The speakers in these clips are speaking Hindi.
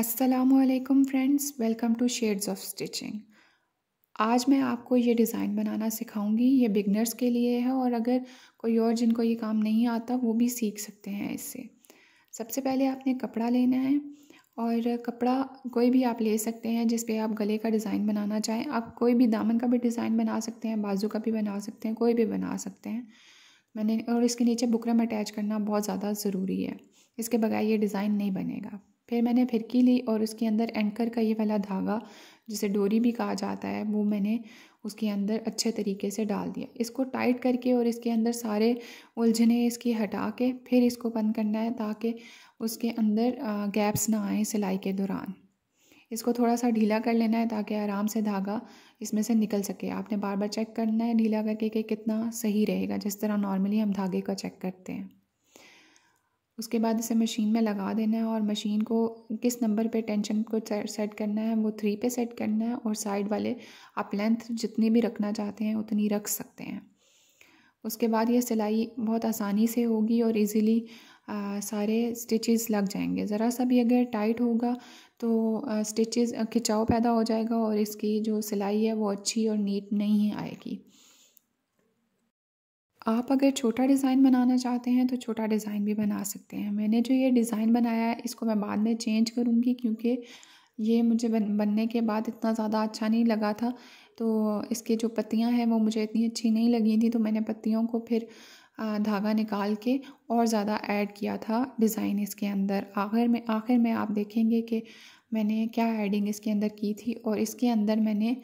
असलकम friends welcome to shades of stitching आज मैं आपको ये डिज़ाइन बनाना सिखाऊंगी ये बिगनर्स के लिए है और अगर कोई और जिनको ये काम नहीं आता वो भी सीख सकते हैं इससे सबसे पहले आपने कपड़ा लेना है और कपड़ा कोई भी आप ले सकते हैं जिस पे आप गले का डिज़ाइन बनाना चाहें आप कोई भी दामन का भी डिज़ाइन बना सकते हैं बाजू का भी बना सकते हैं कोई भी बना सकते हैं मैंने और इसके नीचे बुकरम अटैच करना बहुत ज़्यादा ज़रूरी है इसके बगैर ये डिज़ाइन नहीं बनेगा फिर मैंने फिरकी ली और उसके अंदर एंकर का ये वाला धागा जिसे डोरी भी कहा जाता है वो मैंने उसके अंदर अच्छे तरीके से डाल दिया इसको टाइट करके और इसके अंदर सारे उलझने इसकी हटा के फिर इसको बंद करना है ताकि उसके अंदर गैप्स ना आए सिलाई के दौरान इसको थोड़ा सा ढीला कर लेना है ताकि आराम से धागा इसमें से निकल सके आपने बार बार चेक करना है ढीला करके कि कितना सही रहेगा जिस तरह नॉर्मली हम धागे का चेक करते हैं उसके बाद इसे मशीन में लगा देना है और मशीन को किस नंबर पे टेंशन को सेट करना है वो थ्री पे सेट करना है और साइड वाले आप लेंथ जितनी भी रखना चाहते हैं उतनी रख सकते हैं उसके बाद ये सिलाई बहुत आसानी से होगी और इजीली सारे स्टिचेस लग जाएंगे ज़रा सा भी अगर टाइट होगा तो स्टिचेस खिंचाव पैदा हो जाएगा और इसकी जो सिलाई है वो अच्छी और नीट नहीं आएगी आप अगर छोटा डिज़ाइन बनाना चाहते हैं तो छोटा डिज़ाइन भी बना सकते हैं मैंने जो ये डिज़ाइन बनाया है इसको मैं बाद में चेंज करूँगी क्योंकि ये मुझे बन बनने के बाद इतना ज़्यादा अच्छा नहीं लगा था तो इसके जो पत्तियाँ हैं वो मुझे इतनी अच्छी नहीं लगी थी तो मैंने पत्तियों को फिर धागा निकाल के और ज़्यादा ऐड किया था डिज़ाइन इसके अंदर आखिर में आखिर में आप देखेंगे कि मैंने क्या एडिंग इसके अंदर की थी और इसके अंदर मैंने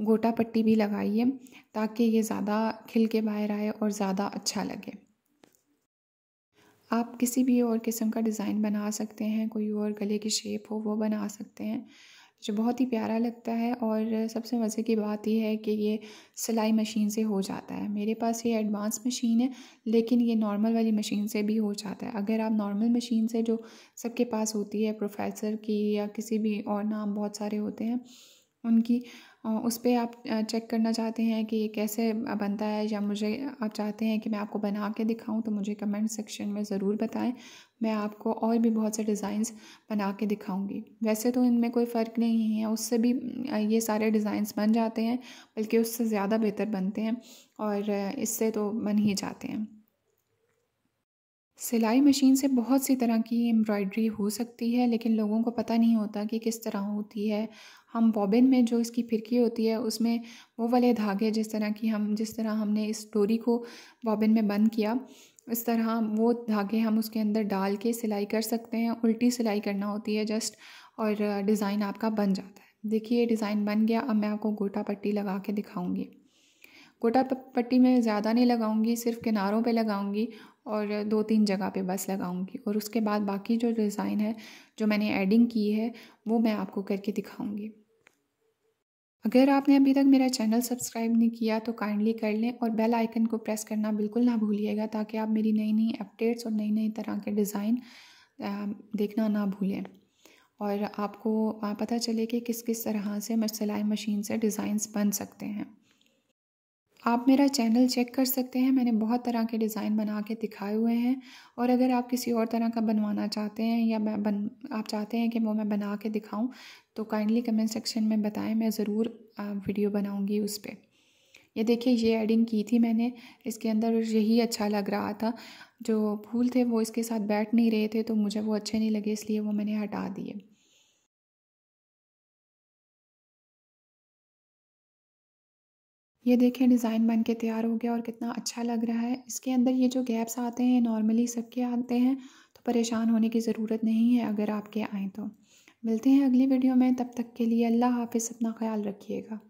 गोटा पट्टी भी लगाइए ताकि ये ज़्यादा खिल के बाहर आए और ज़्यादा अच्छा लगे आप किसी भी और किस्म का डिज़ाइन बना सकते हैं कोई और गले की शेप हो वो बना सकते हैं जो बहुत ही प्यारा लगता है और सबसे मज़े की बात यह है कि ये सिलाई मशीन से हो जाता है मेरे पास ये एडवांस मशीन है लेकिन ये नॉर्मल वाली मशीन से भी हो जाता है अगर आप नॉर्मल मशीन से जो सबके पास होती है प्रोफेसर की या किसी भी और नाम बहुत सारे होते हैं उनकी उस पर आप चेक करना चाहते हैं कि ये कैसे बनता है या मुझे आप चाहते हैं कि मैं आपको बना के दिखाऊं तो मुझे कमेंट सेक्शन में ज़रूर बताएं मैं आपको और भी बहुत से डिज़ाइंस बना के दिखाऊंगी वैसे तो इनमें कोई फ़र्क नहीं है उससे भी ये सारे डिज़ाइंस बन जाते हैं बल्कि उससे ज़्यादा बेहतर बनते हैं और इससे तो बन ही जाते हैं सिलाई मशीन से बहुत सी तरह की एम्ब्रॉयडरी हो सकती है लेकिन लोगों को पता नहीं होता कि किस तरह होती है हम बॉबिन में जो इसकी फिरकी होती है उसमें वो वाले धागे जिस तरह की हम जिस तरह हमने इस डोरी को बॉबिन में बंद किया इस तरह वो धागे हम उसके अंदर डाल के सिलाई कर सकते हैं उल्टी सिलाई करना होती है जस्ट और डिज़ाइन आपका बन जाता है देखिए ये डिज़ाइन बन गया अब मैं आपको गोटा पट्टी लगा के दिखाऊँगी गोटा पट्टी में ज़्यादा नहीं लगाऊंगी सिर्फ किनारों पे लगाऊंगी और दो तीन जगह पे बस लगाऊंगी और उसके बाद बाकी जो डिज़ाइन है जो मैंने एडिंग की है वो मैं आपको करके दिखाऊंगी अगर आपने अभी तक मेरा चैनल सब्सक्राइब नहीं किया तो काइंडली कर लें और बेल आइकन को प्रेस करना बिल्कुल ना भूलिएगा ताकि आप मेरी नई नई अपडेट्स और नई नई तरह के डिज़ाइन देखना ना भूलें और आपको पता चले कि किस किस तरह से सिलाई मशीन से डिज़ाइंस बन सकते हैं आप मेरा चैनल चेक कर सकते हैं मैंने बहुत तरह के डिज़ाइन बना के दिखाए हुए हैं और अगर आप किसी और तरह का बनवाना चाहते हैं या मैं बन आप चाहते हैं कि वो मैं बना के दिखाऊं तो काइंडली कमेंट सेक्शन में बताएं मैं ज़रूर वीडियो बनाऊंगी उस पर ये देखिए ये एडिंग की थी मैंने इसके अंदर यही अच्छा लग रहा था जो फूल थे वो इसके साथ बैठ नहीं रहे थे तो मुझे वो अच्छे नहीं लगे इसलिए वो मैंने हटा दिए ये देखें डिज़ाइन बन के तैयार हो गया और कितना अच्छा लग रहा है इसके अंदर ये जो गैप्स आते हैं नॉर्मली सबके आते हैं तो परेशान होने की ज़रूरत नहीं है अगर आपके आएँ तो मिलते हैं अगली वीडियो में तब तक के लिए अल्लाह हाफिज़ अपना ख्याल रखिएगा